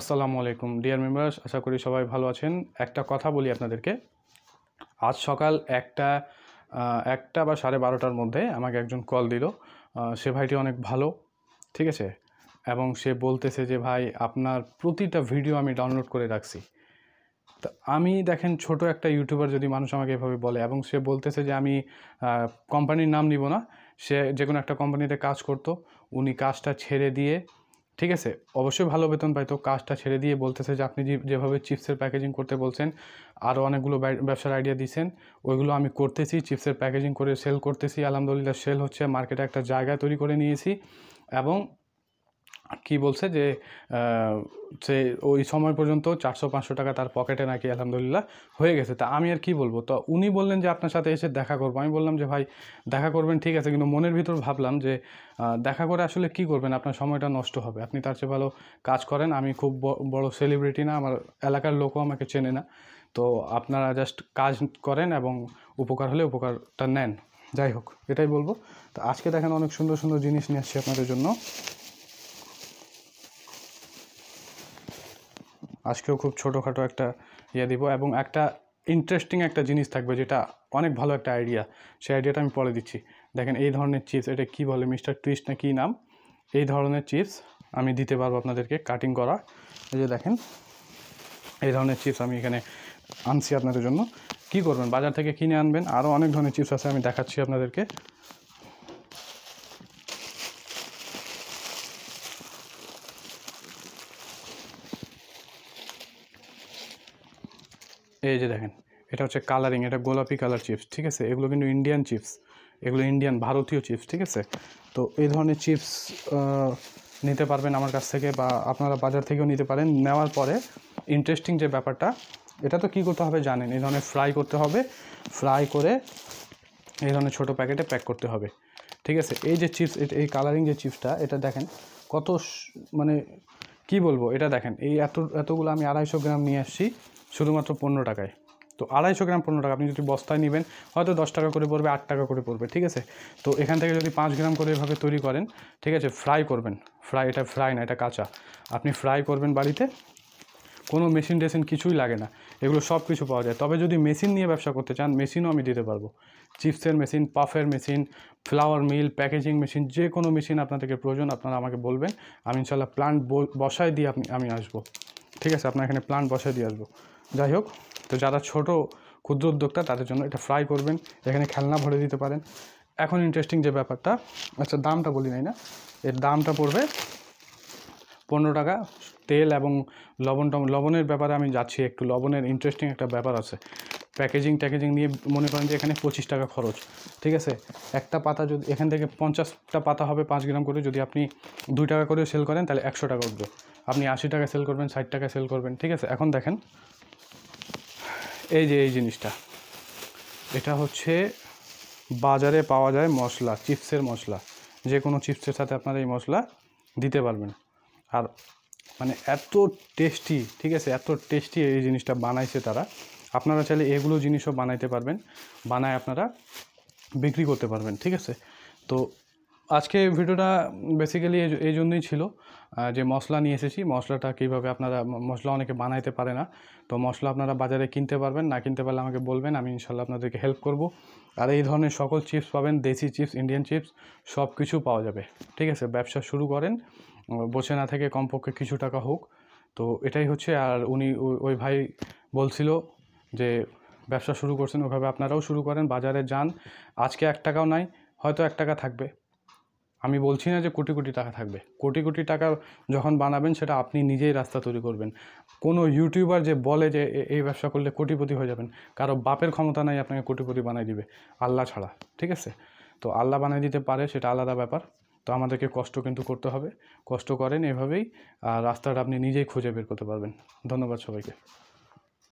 আসসালামু আলাইকুম deer members আশা করি সবাই ভালো আছেন একটা কথা বলি আপনাদেরকে আজ সকাল একটা একটা বা সাড়ে বারোটার মধ্যে আমাকে একজন কল দিল সে ভাইটি অনেক ভালো ঠিক আছে এবং সে বলতেছে যে ভাই আপনার প্রতিটা ভিডিও আমি ডাউনলোড করে রাখছি তো আমি দেখেন ছোট একটা ইউটিউবার যদি মানুষ আমাকে এভাবে বলে এবং সে বলতেছে যে আমি কোম্পানির নাম নিব না সে যে কোনো একটা কোম্পানিতে কাজ করতো উনি কাজটা ছেড়ে দিয়ে ঠিক আছে অবশ্যই ভালো বেতন পাইতো কাজটা ছেড়ে দিয়ে বলতেছে যে আপনি যেভাবে চিপসের প্যাকেজিং করতে বলছেন আরও অনেকগুলো ব্যবসার আইডিয়া দিয়েছেন ওইগুলো আমি করতেছি চিপসের প্যাকেজিং করে সেল করতেছি আলহামদুলিল্লাহ সেল হচ্ছে মার্কেটে একটা জায়গা তৈরি করে নিয়েছি এবং কি বলছে যে সে ওই সময় পর্যন্ত চারশো পাঁচশো টাকা তার পকেটে নাকি আলহামদুলিল্লাহ হয়ে গেছে তা আমি আর কি বলবো তো উনি বললেন যে আপনার সাথে এসে দেখা করবো আমি বললাম যে ভাই দেখা করবেন ঠিক আছে কিন্তু মনের ভিতর ভাবলাম যে দেখা করে আসলে কি করবেন আপনার সময়টা নষ্ট হবে আপনি তার চেয়ে ভালো কাজ করেন আমি খুব বড় সেলিব্রিটি না আমার এলাকার লোকও আমাকে চেনে না তো আপনারা জাস্ট কাজ করেন এবং উপকার হলে উপকারটা নেন যাই হোক এটাই বলবো তো আজকে দেখেন অনেক সুন্দর সুন্দর জিনিস নিয়ে আসছি আপনাদের জন্য আজকেও খুব ছোটোখাটো একটা ইয়ে দিব এবং একটা ইন্টারেস্টিং একটা জিনিস থাকবে যেটা অনেক ভালো একটা আইডিয়া সেই আইডিয়াটা আমি পরে দিচ্ছি দেখেন এই ধরনের চিপস এটা কি বলে মিস্টার টুইস্ট না কী নাম এই ধরনের চিপস আমি দিতে পারবো আপনাদেরকে কাটিং করা এই যে দেখেন এই ধরনের চিপস আমি এখানে আনছি আপনাদের জন্য কি করবেন বাজার থেকে কিনে আনবেন আরও অনেক ধরনের চিপস আছে আমি দেখাচ্ছি আপনাদেরকে এই যে দেখেন এটা হচ্ছে কালারিং এটা গোলাপি কালার চিপস ঠিক আছে এগুলো কিন্তু ইন্ডিয়ান চিপস এগুলো ইন্ডিয়ান ভারতীয় চিপস ঠিক আছে তো এই ধরনের চিপস নিতে পারবেন আমার কাছ থেকে বা আপনারা বাজার থেকেও নিতে পারেন নেওয়ার পরে ইন্টারেস্টিং যে ব্যাপারটা এটা তো কী করতে হবে জানেন এই ধরনের ফ্রাই করতে হবে ফ্রাই করে এই ধরনের ছোটো প্যাকেটে প্যাক করতে হবে ঠিক আছে এই যে চিপস এই কালারিং যে চিপসটা এটা দেখেন কত মানে কি বলবো এটা দেখেন এই এত এতগুলো আমি আড়াইশো গ্রাম নিয়ে আসছি শুধুমাত্র পনেরো টাকায় তো আড়াইশো গ্রাম পনেরো টাকা আপনি যদি বস্তায় নেবেন হয়তো দশ টাকা করে পড়বে আট টাকা করে পড়বে ঠিক আছে তো এখান থেকে যদি পাঁচ গ্রাম করে এভাবে তৈরি করেন ঠিক আছে ফ্রাই করবেন ফ্রাই এটা ফ্রাই না এটা কাঁচা আপনি ফ্রাই করবেন বাড়িতে কোনো মেশিন টেশিন কিছুই লাগে না এগুলো সব কিছু পাওয়া যায় তবে যদি মেশিন নিয়ে ব্যবসা করতে চান মেশিনও আমি দিতে পারবো চিপসের মেশিন পাফের machine flour mill packaging machine যে কোনো মেশিন আপনাদেরকে প্রয়োজন আপনারা আমাকে বলবেন আমি ইনশাল্লাহ প্লান্ট বসায় দিয়ে আপনি আমি আসবো ঠিক আছে আপনার এখানে প্লান্ট বসায় দিয়ে আসবো যাই হোক তো যারা ছোট ক্ষুদ্র উদ্যোক্তা তাদের জন্য এটা ফ্রাই করবেন এখানে খেলনা ভরে দিতে পারেন এখন ইন্টারেস্টিং যে ব্যাপারটা আচ্ছা দামটা বলি নাই না এর দামটা পড়বে পনেরো টাকা তেল এবং লবণ টম লবণের ব্যাপারে আমি যাচ্ছি একটু লবণের ইন্টারেস্টিং একটা ব্যাপার আছে প্যাকেজিং ট্যাকেজিং নিয়ে মনে করেন যে এখানে পঁচিশ টাকা খরচ ঠিক আছে একটা পাতা যদি এখান থেকে পঞ্চাশটা পাতা হবে পাঁচ গ্রাম করে যদি আপনি দুই টাকা করে সেল করেন তাহলে একশো টাকা উঠবে আপনি আশি টাকা সেল করবেন ষাট টাকা সেল করবেন ঠিক আছে এখন দেখেন এই যে এই জিনিসটা এটা হচ্ছে বাজারে পাওয়া যায় মশলা চিপসের মশলা যে কোনো চিপসের সাথে আপনারা এই মশলা দিতে পারবেন আর মানে এত টেস্টি ঠিক আছে এত টেস্টি এই জিনিসটা বানাইছে তারা আপনারা চাইলে এগুলো জিনিসও বানাইতে পারবেন বানায় আপনারা বিক্রি করতে পারবেন ঠিক আছে তো আজকে ভিডিওটা বেসিক্যালি এই জন্যই ছিল যে মশলা নিয়ে এসেছি মশলাটা কীভাবে আপনারা মশলা অনেকে বানাইতে পারে না তো মশলা আপনারা বাজারে কিনতে পারবেন না কিনতে পারলে আমাকে বলবেন আমি ইনশাল্লাহ আপনাদেরকে হেল্প করব আর এই ধরনের সকল চিপস পাবেন দেশি চিপস ইন্ডিয়ান চিপস সব কিছু পাওয়া যাবে ঠিক আছে ব্যবসা শুরু করেন বসে না থেকে কমপক্ষে কিছু টাকা হোক তো এটাই হচ্ছে আর উনি ওই ভাই বলছিল যে ব্যবসা শুরু করছেন ওভাবে আপনারাও শুরু করেন বাজারে যান আজকে এক টাকাও নাই হয়তো এক টাকা থাকবে আমি বলছি না যে কোটি কোটি টাকা থাকবে কোটি কোটি টাকা যখন বানাবেন সেটা আপনি নিজেই রাস্তা তৈরি করবেন কোনো ইউটিউবার যে বলে যে এই ব্যবসা করলে কোটিপতি হয়ে যাবেন কারো বাপের ক্ষমতা নাই আপনাকে কোটিপতি বানিয়ে দিবে আল্লাহ ছাড়া ঠিক আছে তো আল্লাহ বানিয়ে দিতে পারে সেটা আলাদা ব্যাপার তো আমাদেরকে কষ্ট কিন্তু করতে হবে কষ্ট করেন এভাবেই আর রাস্তাটা আপনি নিজেই খুঁজে বের করতে পারবেন ধন্যবাদ সবাইকে